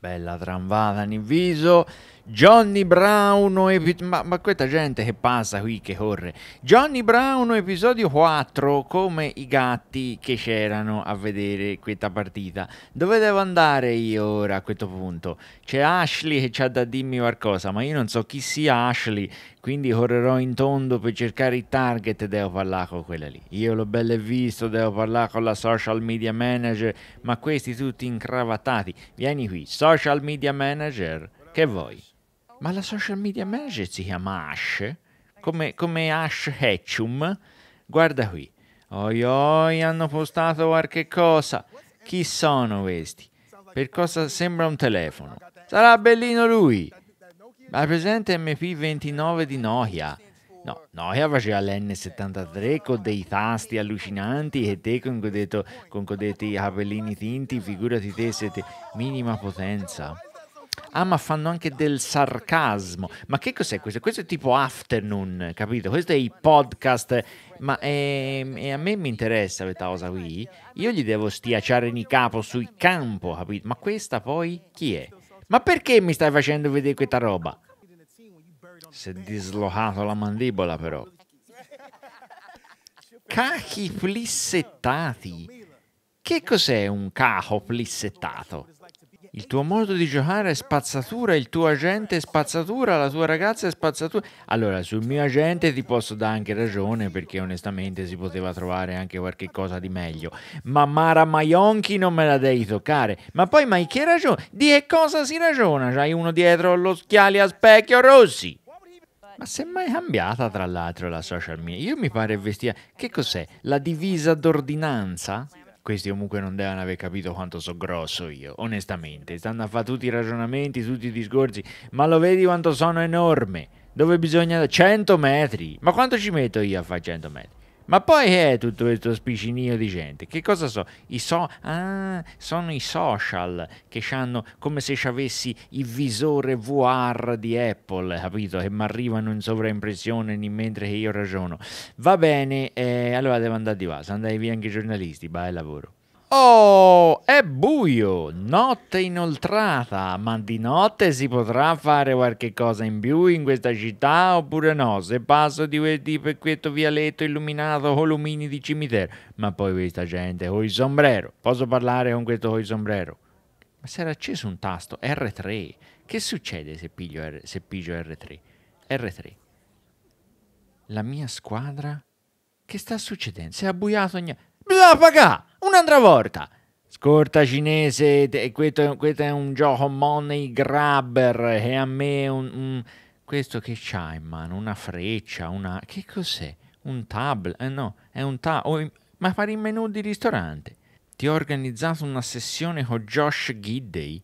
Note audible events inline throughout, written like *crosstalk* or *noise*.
bella tramvata in viso Johnny Brown, ma, ma questa gente che passa qui, che corre. Johnny Brown, episodio 4, come i gatti che c'erano a vedere questa partita. Dove devo andare io ora a questo punto? C'è Ashley che c'ha da dirmi qualcosa, ma io non so chi sia Ashley, quindi correrò in tondo per cercare i target e devo parlare con quella lì. Io l'ho bello visto, devo parlare con la social media manager, ma questi tutti incravattati. Vieni qui, social media manager, che vuoi? Ma la social media manager si chiama Ash, come, come Ash Hatchum. Guarda qui. Oi oi, hanno postato qualche cosa. Chi sono questi? Per cosa sembra un telefono? Sarà bellino lui. La presente MP29 di Nokia. No, Noia faceva l'N73 con dei tasti allucinanti e te con codetti capellini tinti, figurati te siete minima potenza ah ma fanno anche del sarcasmo. Ma che cos'è questo? Questo è tipo afternoon, capito? Questo è i podcast, ma eh, a me mi interessa questa cosa qui. Io gli devo stiacciare in capo sui campo, capito? Ma questa poi chi è? Ma perché mi stai facendo vedere questa roba? Si è dislocato la mandibola però. Cachi plissettati. Che cos'è un caco plissettato? Il tuo modo di giocare è spazzatura, il tuo agente è spazzatura, la tua ragazza è spazzatura. Allora, sul mio agente ti posso dare anche ragione perché onestamente si poteva trovare anche qualche cosa di meglio. Ma Mara Maionchi non me la devi toccare. Ma poi, ma che ragione? Di che cosa si ragiona? C'hai uno dietro lo schiali a specchio Rossi. Ma mai cambiata tra l'altro la social media. Io mi pare vestita... Che cos'è? La divisa d'ordinanza? Questi comunque non devono aver capito quanto sono grosso io, onestamente. Stanno a fare tutti i ragionamenti, tutti i discorsi, ma lo vedi quanto sono enorme? Dove bisogna... 100 metri! Ma quanto ci metto io a fare 100 metri? Ma poi è eh, tutto questo spicinio di gente? Che cosa so? I so ah, sono i social che hanno come se ci avessi il visore VR di Apple, capito? Che mi arrivano in sovraimpressione mentre io ragiono. Va bene, eh, allora devo andare di là, sono andati via anche i giornalisti, vai al lavoro. Oh, è buio, notte inoltrata, ma di notte si potrà fare qualche cosa in più in questa città oppure no? Se passo di, di per questo vialetto illuminato con lumini di cimitero, ma poi questa gente con il sombrero, posso parlare con questo con il sombrero? Ma si era acceso un tasto R3, che succede se, piglio R, se pigio R3? R3, la mia squadra, che sta succedendo? Si è abbuiato ogni... Bisogna pagare! un'altra volta. Scorta cinese, questo, questo, è un gioco money grabber che a me... Un, un, questo che c'ha in mano? Una freccia, una... Che cos'è? Un tablet? Eh no, è un tablet... Ma fare il menù di ristorante. Ti ho organizzato una sessione con Josh Gidday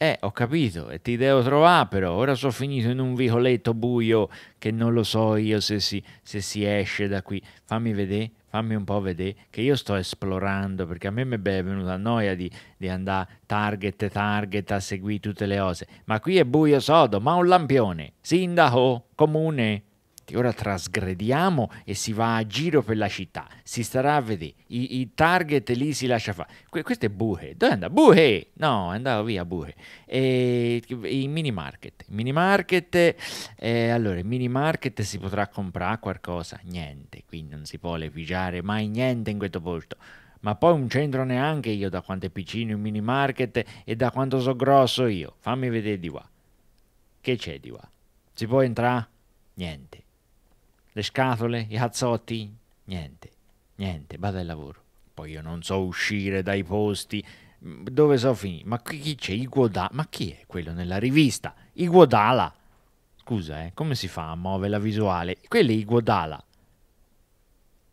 eh, ho capito, e ti devo trovare però, ora sono finito in un vicoletto buio che non lo so io se si, se si esce da qui. Fammi vedere, fammi un po' vedere, che io sto esplorando, perché a me mi è venuta noia di, di andare target, target, a seguire tutte le cose. Ma qui è buio sodo, ma un lampione, sindaco, comune, fatti, ora trasgrediamo e si va a giro per la città, si starà a vedere, i, i target lì si lascia fare. Que- questo è Buhe, dove andava? Buhe! No, andava via Buhe. E, I mini market, mini market, eh, allora, mini market si potrà comprare qualcosa? Niente, qui non si può levigiare mai niente in questo posto ma poi un centro neanche io da quanto è piccino il mini market e da quanto so grosso io. Fammi vedere di qua. Che c'è di qua? Si può entrare? Niente le scatole, i cazzotti, niente, niente, vado al lavoro. Poi io non so uscire dai posti, mm, dove sono finito? Ma qui chi c'è? Iguodala, ma chi è quello nella rivista? Iguodala, scusa, eh, come si fa a muovere la visuale? Quello è Iguodala,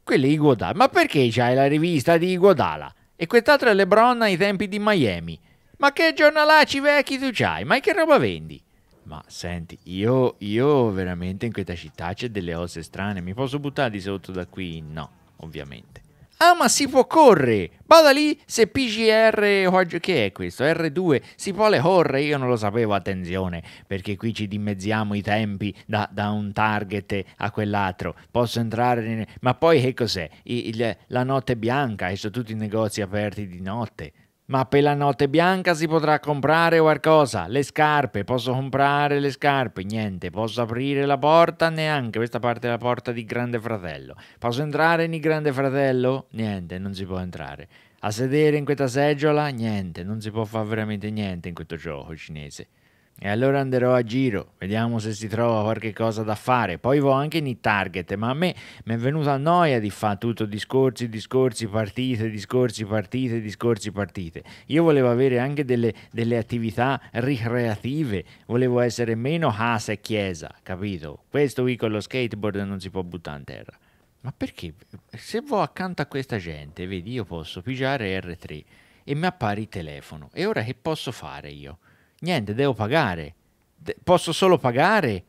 quello è Iguodala, ma perché c'hai la rivista di Iguodala? E quest'altro è Lebron ai tempi di Miami. Ma che giornalacci vecchi tu c'hai? Ma che roba vendi? Ma senti, io, io veramente in questa città c'è delle cose strane. Mi posso buttare di sotto da qui? No, ovviamente. Ah, ma si può correre! Vada lì se PGR. Oh, che è questo? R2 si può le correre? Io non lo sapevo, attenzione, perché qui ci dimezziamo i tempi da, da un target a quell'altro. Posso entrare. In... Ma poi che cos'è? Il, la notte bianca e sono tutti i negozi aperti di notte. Ma per la notte bianca si potrà comprare qualcosa. Le scarpe, posso comprare le scarpe? Niente, posso aprire la porta? Neanche, questa parte è la porta di Grande Fratello. Posso entrare in Grande Fratello? Niente, non si può entrare. A sedere in questa seggiola? Niente, non si può fare veramente niente in questo gioco cinese. E allora andrò a giro, vediamo se si trova qualche cosa da fare. Poi vo anche in target, ma a me mi è venuta noia di fare tutto discorsi, discorsi, partite, discorsi, partite, discorsi, partite. Io volevo avere anche delle, delle attività ricreative, volevo essere meno casa e chiesa, capito? Questo qui con lo skateboard non si può buttare in terra. Ma perché? Se vo accanto a questa gente, vedi, io posso pigiare R3 e mi appare il telefono. E ora che posso fare io? niente, devo pagare. De posso solo pagare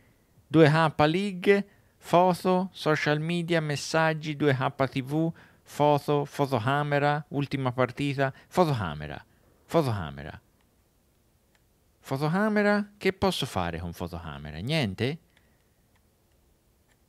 2K League, foto, social media, messaggi, 2K TV, foto, fotocamera, ultima partita, fotocamera, fotocamera. Fotocamera? Che posso fare con fotocamera? Niente?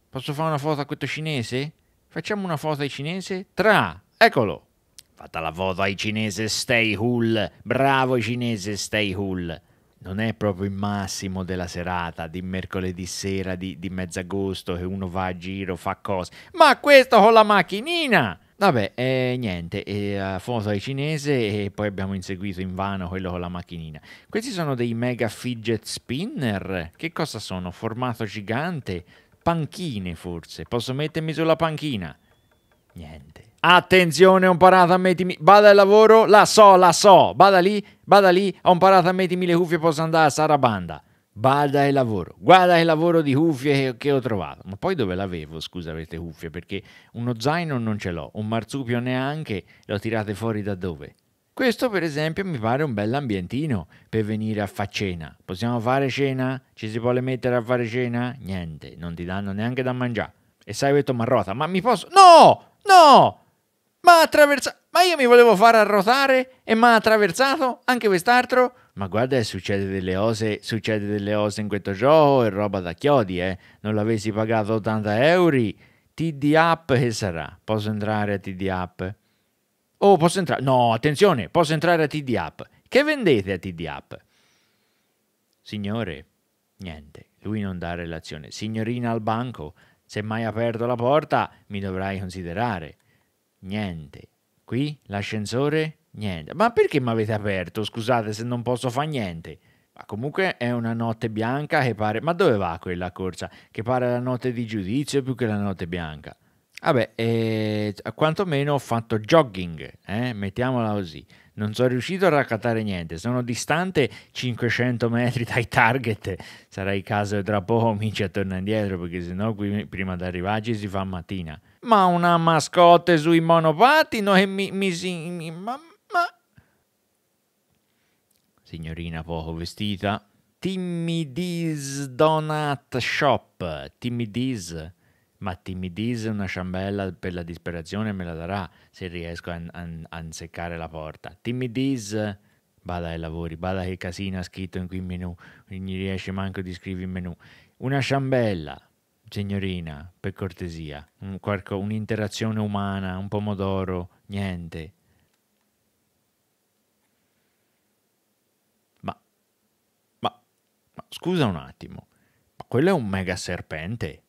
Posso fare una foto a questo cinese? Facciamo una foto ai cinese? Tra! Eccolo! Fatta la foto ai cinese, stay cool! Bravo cinese, stay cool! non è proprio il massimo della serata di mercoledì sera di, di mezzagosto che uno va a giro, fa cose, ma questo con la macchinina! Vabbè, eh, niente, eh, foto ai cinese e poi abbiamo inseguito in vano quello con la macchinina. Questi sono dei mega fidget spinner. Che cosa sono? Formato gigante? Panchine forse? Posso mettermi sulla panchina? Niente. Attenzione, ho imparato a mettermi. Bada al lavoro, la so, la so. Bada lì, bada lì, ho imparato a mettermi le cuffie posso andare a Sarabanda. Bada il lavoro, guarda il lavoro di cuffie che, ho trovato. Ma poi dove l'avevo, scusa, queste cuffie? Perché uno zaino non ce l'ho, un marsupio neanche, le tirate fuori da dove? Questo, per esempio, mi pare un bel ambientino per venire a fare cena. Possiamo fare cena? Ci si può mettere a fare cena? Niente, non ti danno neanche da mangiare. E sai ho questo marrota, ma mi posso... No! No! Ma attraversato. Ma io mi volevo far arrotare e mi ha attraversato anche quest'altro. Ma guarda, succede delle cose, succede delle cose in questo gioco e roba da chiodi, eh. Non l'avessi pagato 80 euro. TD App che sarà? Posso entrare a TD App? Oh, posso entrare? No, attenzione, posso entrare a TD App. Che vendete a TD App? Signore, niente, lui non dà relazione. Signorina al banco, se mai aperto la porta mi dovrai considerare niente. Qui l'ascensore, niente. Ma perché mi avete aperto? Scusate se non posso fare niente. Ma comunque è una notte bianca che pare... Ma dove va quella corsa? Che pare la notte di giudizio più che la notte bianca. Vabbè, eh, quantomeno ho fatto jogging, eh? mettiamola così non sono riuscito a raccattare niente, sono distante 500 metri dai target, sarà il caso tra poco a tornare indietro perché sennò qui prima di arrivarci si fa mattina. Ma una mascotte sui monopattino e mi, mi, si, mi ma, ma... Signorina poco vestita, Timidis Donut Shop, Timidis ma mi una ciambella per la disperazione me la darà se riesco a, a, a inseccare la porta. Ti bada ai lavori, bada che casino ha scritto in quel menu, non riesce manco di scrivere il menu. Una ciambella, signorina, per cortesia, un qualco, un'interazione umana, un pomodoro, niente. Ma, ma, ma scusa un attimo, ma quello è un mega serpente.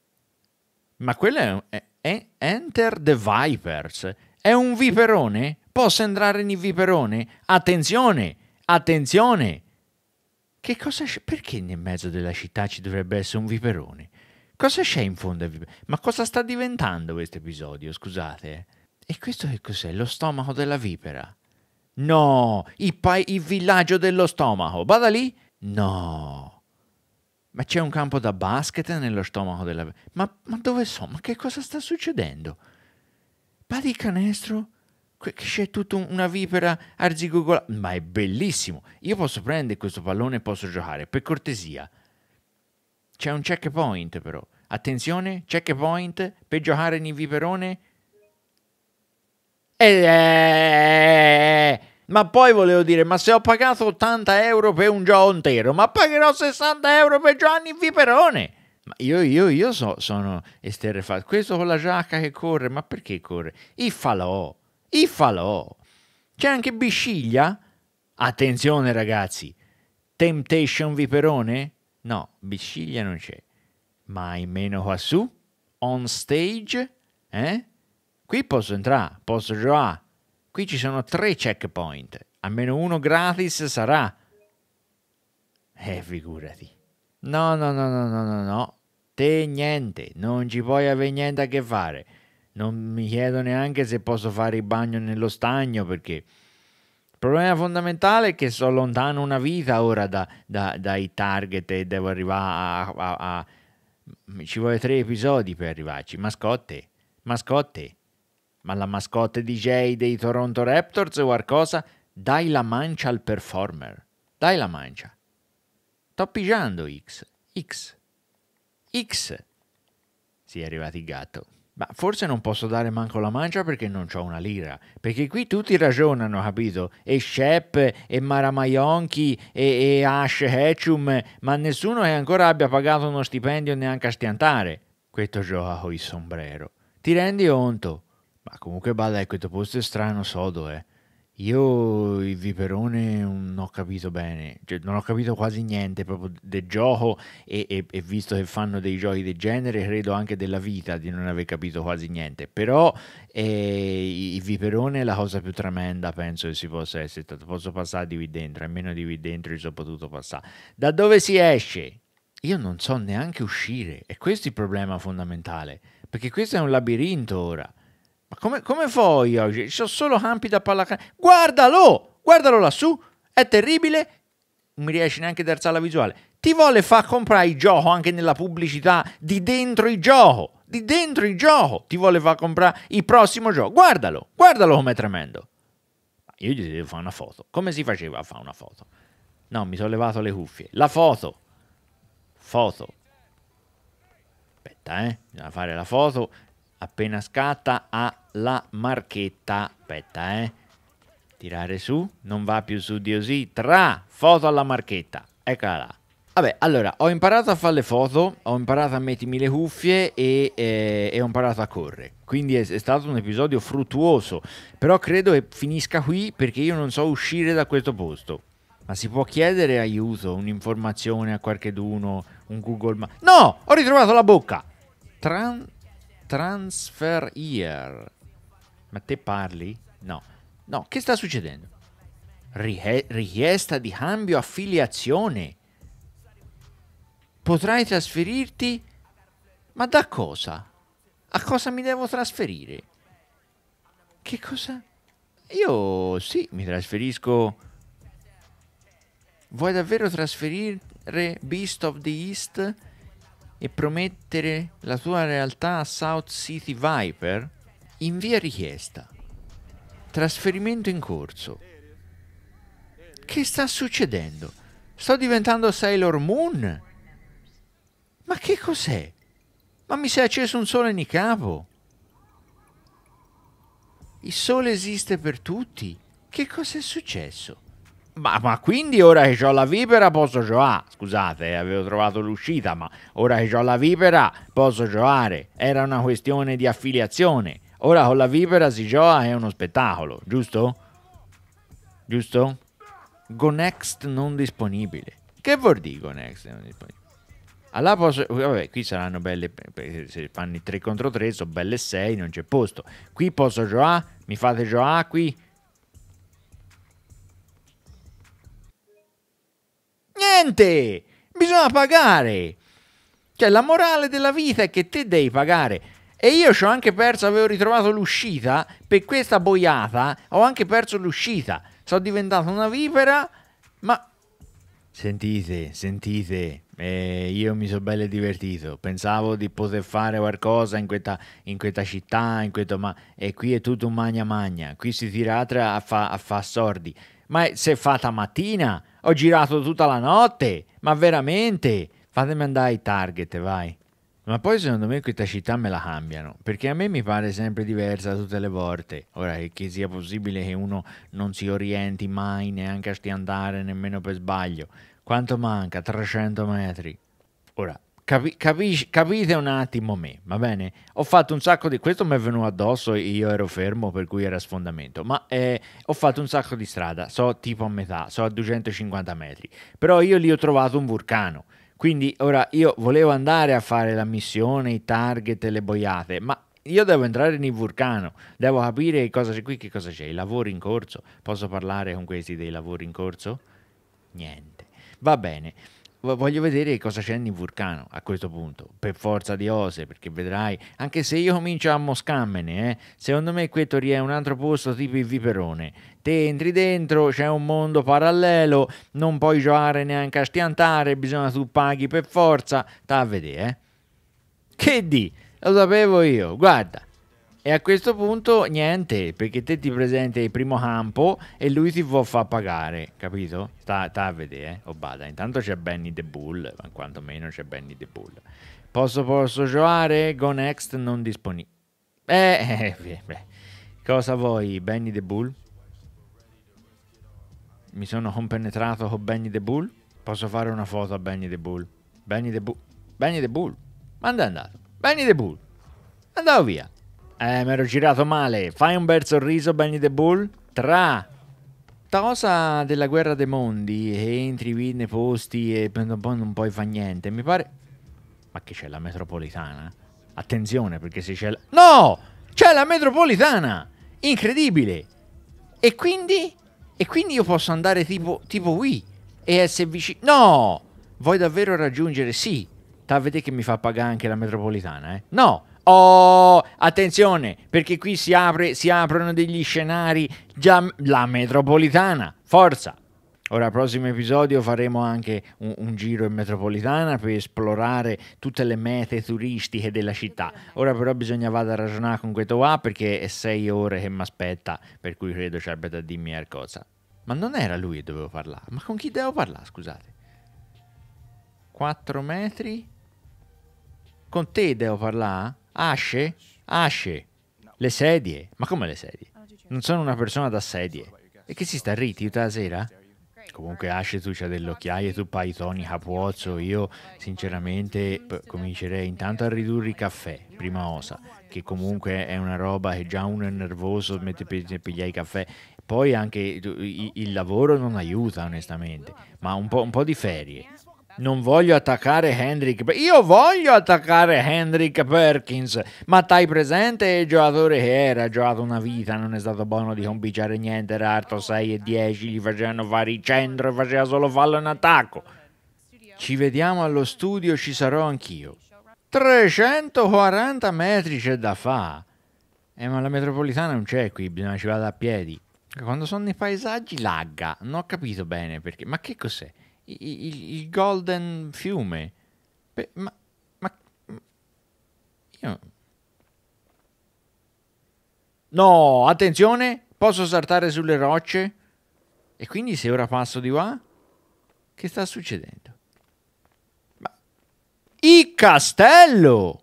Ma quello è, è, è Enter the Vipers. È un viperone? Posso entrare in viperone? Attenzione! Attenzione! Che cosa c'è? Perché nel mezzo della città ci dovrebbe essere un viperone? Cosa c'è in fondo al viperone? Ma cosa sta diventando questo episodio? Scusate. E questo che cos'è? Lo stomaco della vipera? No! Il, pa- il villaggio dello stomaco! Vada lì! No! Ma c'è un campo da basket nello stomaco della... Ma, ma dove sono? Ma che cosa sta succedendo? Ma di canestro? c'è tutta una vipera arzigogola. Ma è bellissimo. Io posso prendere questo pallone e posso giocare, per cortesia. C'è un checkpoint però. Attenzione, checkpoint per giocare in viperone. E... Ma poi volevo dire, ma se ho pagato 80 euro per un Gio Ontero, ma pagherò 60 euro per Giovanni Viperone. Ma io, io, io so, sono esterrefatto. Questo con la giacca che corre, ma perché corre? I falò, i falò. C'è anche Bisciglia? Attenzione ragazzi, Temptation Viperone? No, Bisciglia non c'è. Ma in meno qua su? On stage? Eh? Qui posso entrare, posso giocare Qui ci sono tre checkpoint, almeno uno gratis sarà. Eh, figurati. No, no, no, no, no, no, no. Te niente, non ci puoi avere niente a che fare. Non mi chiedo neanche se posso fare il bagno nello stagno perché... Il problema fondamentale è che sono lontano una vita ora da, da, dai target e devo arrivare a, a, a, Ci vuole tre episodi per arrivarci. Mascotte, mascotte, ma la mascotte DJ dei Toronto Raptors o qualcosa dai la mancia al performer. Dai la mancia. Sto pigiando X. X. X. Si è arrivato il gatto. Ma forse non posso dare manco la mancia perché non ho una lira. Perché qui tutti ragionano, capito? E Shep, e Maramaionchi, e, e Ash Hechum, ma nessuno che ancora abbia pagato uno stipendio neanche a stiantare. Questo gioca con il sombrero. Ti rendi conto? Ma comunque balla, ecco, questo posto è strano, sodo, eh. Io il Viperone mm, non ho capito bene, cioè, non ho capito quasi niente proprio del gioco e, e, e, visto che fanno dei giochi del genere, credo anche della vita di non aver capito quasi niente. Però eh, il Viperone è la cosa più tremenda, penso che si possa essere stato. Posso passare di qui dentro, almeno di qui dentro ci sono potuto passare. Da dove si esce? Io non so neanche uscire e questo è il problema fondamentale, perché questo è un labirinto ora ma come, come io oggi? Ci sono solo campi da pallacanestro. Guardalo! Guardalo lassù! È terribile! Non mi riesci neanche ad alzare la visuale. Ti vuole far comprare i gioco anche nella pubblicità di dentro i gioco. Di dentro il gioco ti vuole far comprare il prossimo gioco. Guardalo, guardalo com'è tremendo. Io gli devo fare una foto. Come si faceva a fare una foto? No, mi sono levato le cuffie. La foto. Foto. Aspetta, eh. Bisogna fare la foto appena scatta ha la marchetta, aspetta eh, tirare su, non va più su Diosi, tra, foto alla marchetta, eccola là. Vabbè, allora, ho imparato a fare le foto, ho imparato a mettermi le cuffie e, eh, e ho imparato a correre. Quindi è, è, stato un episodio fruttuoso, però credo che finisca qui perché io non so uscire da questo posto. Ma si può chiedere aiuto, un'informazione a qualcheduno, un Google Maps? No! Ho ritrovato la bocca! Tran transfer year. Ma te parli? No. No, che sta succedendo? Rie- richiesta di cambio affiliazione. Potrai trasferirti? Ma da cosa? A cosa mi devo trasferire? Che cosa? Io sì, mi trasferisco. Vuoi davvero trasferire Beast of the East? e promettere la sua realtà a South City Viper? Invia richiesta. Trasferimento in corso. Che sta succedendo? Sto diventando Sailor Moon? Ma che cos'è? Ma mi si è acceso un sole in capo. Il sole esiste per tutti. Che cosa è successo? Ma, ma, quindi ora che ho la vipera posso giocare? Scusate, eh, avevo trovato l'uscita, ma ora che ho la vipera posso giocare. Era una questione di affiliazione. Ora con la vipera si gioca è uno spettacolo, giusto? Giusto? Go next non disponibile. Che vuol dire Go next non disponibile? Allora posso, vabbè, qui saranno belle, se fanno i 3 contro 3 sono belle 6, non c'è posto. Qui posso giocare, mi fate giocare qui, niente, bisogna pagare. Cioè la morale della vita è che te devi pagare. E io ci ho anche perso, avevo ritrovato l'uscita, per questa boiata ho anche perso l'uscita. Sono diventato una vipera, ma... Sentite, sentite, eh, io mi sono bello divertito. Pensavo di poter fare qualcosa in questa, in questa città, in questo, ma e qui è tutto un magna magna. Qui si tira a fa, fa sordi. Ma se è fatta mattina? Ho girato tutta la notte? Ma veramente? Fatemi andare ai target, vai. Ma poi secondo me questa città me la cambiano, perché a me mi pare sempre diversa tutte le volte. Ora eh, che sia possibile che uno non si orienti mai neanche a sti andare, nemmeno per sbaglio. Quanto manca? 300 metri. Ora, Capi, capisci, capite un attimo me, va bene? Ho fatto un sacco di... questo mi è venuto addosso, io ero fermo per cui era sfondamento, ma eh, ho fatto un sacco di strada, so tipo a metà, so a 250 metri, però io lì ho trovato un vulcano, quindi ora io volevo andare a fare la missione, i target, le boiate, ma io devo entrare nel vulcano, devo capire cosa c'è qui, che cosa c'è, i lavori in corso, posso parlare con questi dei lavori in corso? Niente, va bene voglio vedere cosa c'è in Vulcano a questo punto, per forza di Ose, perché vedrai, anche se io comincio a moscammene, eh, secondo me questo è un altro posto tipo il Viperone, te entri dentro, c'è un mondo parallelo, non puoi giocare neanche a stiantare, bisogna tu paghi per forza, sta a vedere, eh. Che di? Lo sapevo io, guarda. E a questo punto niente, perché te ti presenti il primo campo e lui ti può far pagare, capito? Sta, sta a vedere, eh? oh bada, intanto c'è Benny the Bull, ma quantomeno c'è Benny the Bull. Posso, posso giocare? Go next, non disponibile. Eh, eh, eh, cosa vuoi, Benny the Bull? Mi sono compenetrato con Benny the Bull? Posso fare una foto a Benny the Bull? Benny the Bull? Benny the Bull? Ma andai andato? Benny the Bull? Andavo via. Eh, mi ero girato male. Fai un bel sorriso, Benny the Bull. Tra cosa della guerra dei mondi entri qui nei posti e poi non puoi fare niente. Mi pare. Ma che c'è la metropolitana? Attenzione perché se c'è la. No! C'è la metropolitana! Incredibile! E quindi. E quindi io posso andare tipo, tipo qui e essere vicino. No! Vuoi davvero raggiungere? Sì. Ta vedete che mi fa pagare anche la metropolitana, eh? No! Oh, attenzione, perché qui si, apre, si aprono degli scenari già la metropolitana. Forza! Ora, al prossimo episodio faremo anche un, un, giro in metropolitana per esplorare tutte le mete turistiche della città. Ora però bisogna vado a ragionare con questo qua perché è sei ore che mi aspetta, per cui credo ci abbia da dirmi qualcosa. Ma non era lui che dovevo parlare, ma con chi devo parlare, scusate? 4 metri? Con te devo parlare? Asce? Asce. Le sedie? Ma come le sedie? Non sono una persona da sedie. E che si sta ritti tutta la sera? Comunque Asce tu c'ha delle occhiaie, tu pai Tony Capuozzo, io sinceramente comincerei intanto a ridurre i caffè, prima osa, che comunque è una roba che già uno è nervoso, smette di pigliare i caffè, poi anche il lavoro non aiuta onestamente, ma un po', un po di ferie, non voglio attaccare Hendrick. Io voglio attaccare Hendrick Perkins, ma stai presente il giocatore che era, ha giocato una vita, non è stato buono di combinare niente, era alto 6 e 10, gli facevano fare il centro e faceva solo fallo in attacco. Ci vediamo allo studio, ci sarò anch'io. 340 metri c'è da fa. Eh, ma la metropolitana non c'è qui, bisogna ci vada a piedi. Quando sono nei paesaggi lagga, non ho capito bene perché. Ma che cos'è? il, il Golden Fiume. Beh, ma, ma, io... No, attenzione, posso saltare sulle rocce? E quindi se ora passo di qua? Che sta succedendo? Ma... Il castello!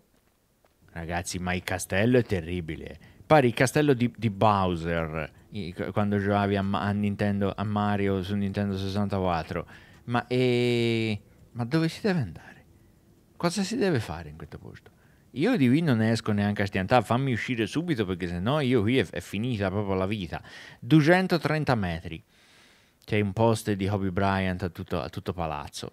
Ragazzi, ma il castello è terribile. Pare il castello di, di Bowser quando giocavi a, a, Nintendo, a Mario su Nintendo 64 ma, e... ma dove si deve andare? Cosa si deve fare in questo posto? Io di qui non esco neanche a stiantà, fammi uscire subito perché sennò io qui è, è finita proprio la vita. 230 metri. C'è un posto di Hobby Bryant a tutto, a tutto palazzo.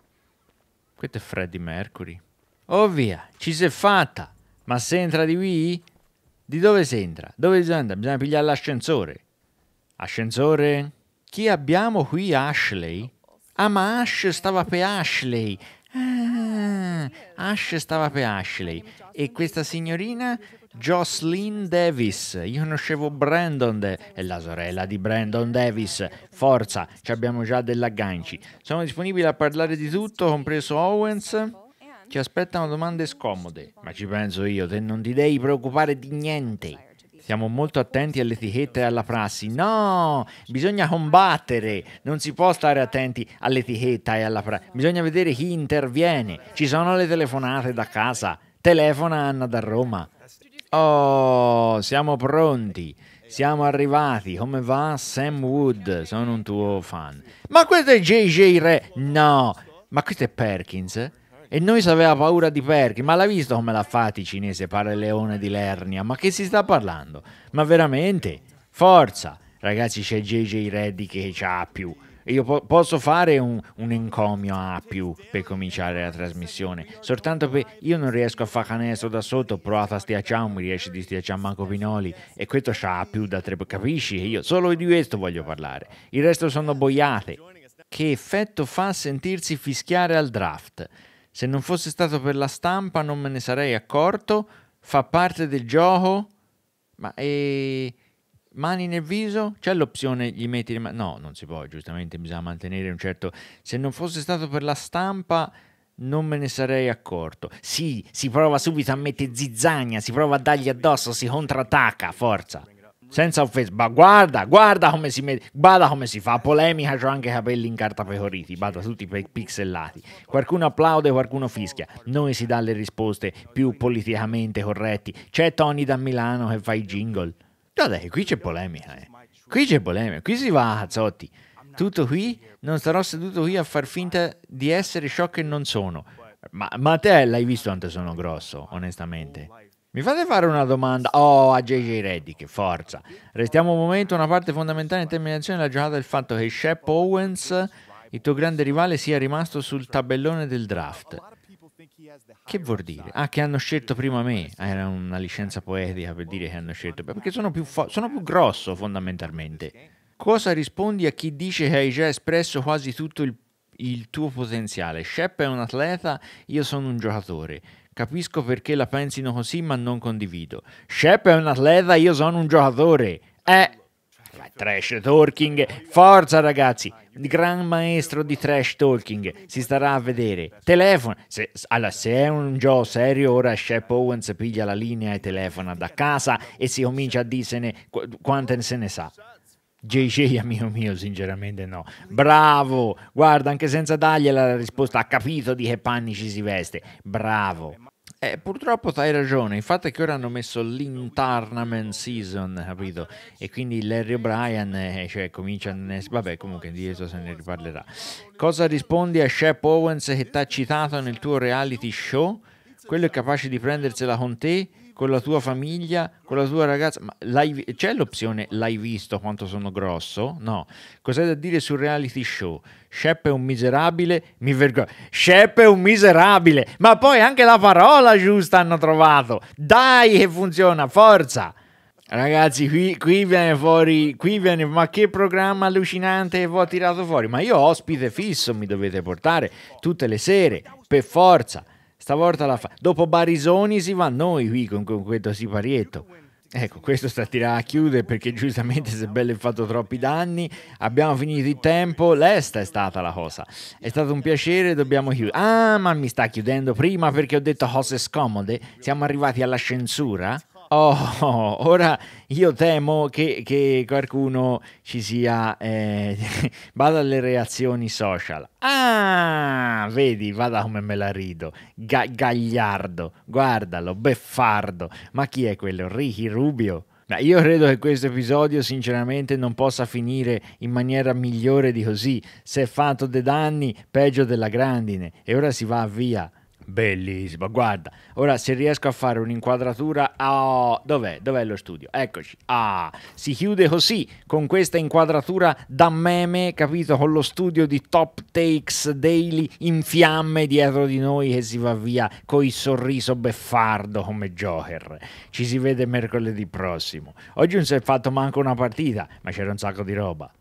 Questo è Freddie Mercury. Oh via, ci si è fatta. Ma se entra di qui? Di dove si entra? Dove si andare? Bisogna pigliare l'ascensore. Ascensore? Chi abbiamo qui, Ashley? Ah, ma Ash stava per Ashley. Ah, Ash stava per Ashley. E questa signorina Jocelyn Davis. Io conoscevo Brandon, De- è la sorella di Brandon Davis. Forza, ci abbiamo già dell'agganci. Sono disponibile a parlare di tutto, compreso Owens. Ci aspettano domande scomode, ma ci penso io, te non ti devi preoccupare di niente. Siamo molto attenti alle etichette e alla prassi. No, bisogna combattere, non si può stare attenti all'etichetta e alla prassi. Bisogna vedere chi interviene. Ci sono le telefonate da casa. Telefona Anna da Roma. Oh, siamo pronti. Siamo arrivati, come va Sam Wood? Sono un tuo fan. Ma questo è JJ Re? No, ma questo è Perkins? E noi aveva paura di Perchi, ma l'ha visto come l'ha fatto i cinesi pare leone di Lernia? Ma che si sta parlando? Ma veramente? Forza! Ragazzi c'è JJ Reddy che ha più. Io po- posso fare un, un, encomio a più per cominciare la trasmissione. Soltanto per. Io non riesco a fare canestro da sotto, ho provato a stiacciare, mi riesce di stiacciare manco Pinoli. E questo c'ha più da tre. Capisci? Io solo di questo voglio parlare. Il resto sono boiate. Che effetto fa sentirsi fischiare al draft? Se non fosse stato per la stampa non me ne sarei accorto, fa parte del gioco, ma e... Mani nel viso? C'è l'opzione gli metti... Man- no, non si può, giustamente bisogna mantenere un certo... Se non fosse stato per la stampa non me ne sarei accorto. Sì, si prova subito a mettere zizzagna, si prova a dargli addosso, si contrattacca, forza senza offesa, ma guarda, guarda come si mette, bada come si fa, polemica, ho anche i capelli in carta pecoriti, bada tutti pe- pixellati. Qualcuno applaude, qualcuno fischia. Noi si dà le risposte più politicamente corretti. C'è Tony da Milano che fa i jingle. Guarda che qui c'è polemica, eh. Qui c'è polemica, qui si va a cazzotti. Tutto qui, non starò seduto qui a far finta di essere ciò che non sono. Ma, ma te l'hai visto quanto sono grosso, onestamente. Mi fate fare una domanda? Oh, a JJ Reddick, forza. Restiamo un momento, una parte fondamentale in terminazione di azione della giornata del fatto che Shep Owens, il tuo grande rivale, sia rimasto sul tabellone del draft. Che vuol dire? Ah, che hanno scelto prima me. Ah, era una licenza poetica per dire che hanno scelto. Perché sono più, fo- sono più grosso fondamentalmente. Cosa rispondi a chi dice che hai già espresso quasi tutto il il tuo potenziale. Shep è un atleta, io sono un giocatore. Capisco perché la pensino così, ma non condivido. Shep è un atleta, io sono un giocatore. Eh, trash talking. Forza ragazzi, gran maestro di trash talking. Si starà a vedere. Telefono. Se, allora, se è un gioco serio, ora Shep Owens piglia la linea e telefona da casa e si comincia a dirsene qu- quante se ne sa. JJ, amico mio, sinceramente no. Bravo, guarda, anche senza dargliela la risposta, ha capito di che panni ci si veste. Bravo. Eh, purtroppo hai ragione, il fatto è che ora hanno messo l'internament season, capito? E quindi Larry O'Brien, eh, cioè, comincia a... Ne... Vabbè, comunque di questo se ne riparlerà. Cosa rispondi a Shep Owens che ti ha citato nel tuo reality show? Quello è capace di prendersela con te? con la tua famiglia, con la tua ragazza. c'è l'opzione l'hai visto quanto sono grosso? No. Cos'è da dire sul reality show? Shep è un miserabile, mi vergogno. Shep è un miserabile, ma poi anche la parola giusta hanno trovato. Dai che funziona, forza! Ragazzi, qui, qui, viene fuori, qui viene, ma che programma allucinante che vi ho tirato fuori. Ma io ospite fisso mi dovete portare tutte le sere, per forza. Stavolta la fa. Dopo Barisoni si va noi qui con, con questo siparietto. Ecco, questo sta tirando a chiudere perché giustamente Sebelli ha fatto troppi danni. Abbiamo finito il tempo. L'esta è stata la cosa. È stato un piacere, dobbiamo chiudere. Ah, ma mi sta chiudendo prima perché ho detto cose scomode. Siamo arrivati alla censura. Oh, *laughs* ora io temo che, che qualcuno ci sia. Eh, *laughs* vado alle reazioni social. Ah, vedi, vada come me la rido. Ga gagliardo, guardalo, beffardo. Ma chi è quello? Ricky Rubio? io credo che questo episodio sinceramente non possa finire in maniera migliore di così. Si è fatto dei danni peggio della grandine e ora si va via. Bellissimo, guarda, ora se riesco a fare un'inquadratura, oh, dov'è? Dov'è lo studio? Eccoci, ah, si chiude così, con questa inquadratura da meme, capito? Con lo studio di Top Takes Daily in fiamme dietro di noi che si va via coi sorriso beffardo come Joker. Ci si vede mercoledì prossimo. Oggi non si è fatto manco una partita, ma c'era un sacco di roba.